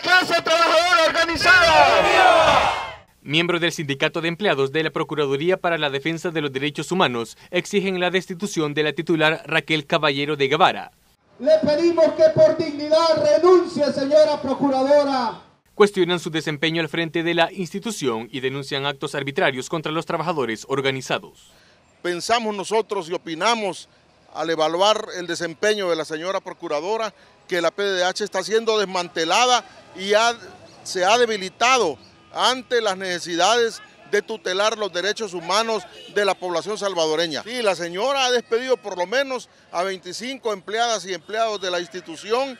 clase trabajadora organizada. Miembro del Sindicato de Empleados de la Procuraduría para la Defensa de los Derechos Humanos exigen la destitución de la titular Raquel Caballero de Guevara. Le pedimos que por dignidad renuncie, señora Procuradora. Cuestionan su desempeño al frente de la institución y denuncian actos arbitrarios contra los trabajadores organizados. Pensamos nosotros y opinamos al evaluar el desempeño de la señora Procuradora, que la PDH está siendo desmantelada y se ha debilitado ante las necesidades de tutelar los derechos humanos de la población salvadoreña. Y la señora ha despedido por lo menos a 25 empleadas y empleados de la institución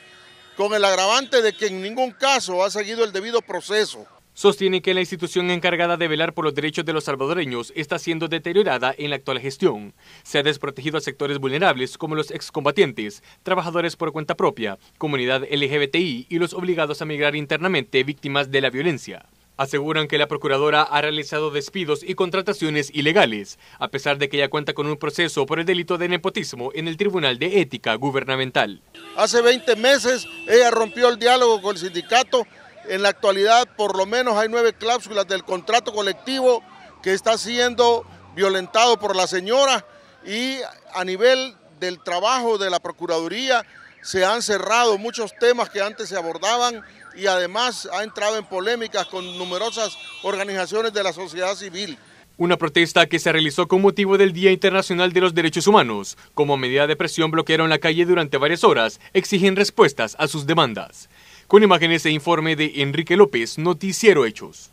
con el agravante de que en ningún caso ha seguido el debido proceso sostiene que la institución encargada de velar por los derechos de los salvadoreños está siendo deteriorada en la actual gestión. Se ha desprotegido a sectores vulnerables como los excombatientes, trabajadores por cuenta propia, comunidad LGBTI y los obligados a migrar internamente víctimas de la violencia. Aseguran que la procuradora ha realizado despidos y contrataciones ilegales, a pesar de que ella cuenta con un proceso por el delito de nepotismo en el Tribunal de Ética Gubernamental. Hace 20 meses ella rompió el diálogo con el sindicato en la actualidad, por lo menos hay nueve cláusulas del contrato colectivo que está siendo violentado por la señora y a nivel del trabajo de la Procuraduría se han cerrado muchos temas que antes se abordaban y además ha entrado en polémicas con numerosas organizaciones de la sociedad civil. Una protesta que se realizó con motivo del Día Internacional de los Derechos Humanos. Como medida de presión bloquearon la calle durante varias horas, exigen respuestas a sus demandas. Con imágenes e informe de Enrique López, Noticiero Hechos.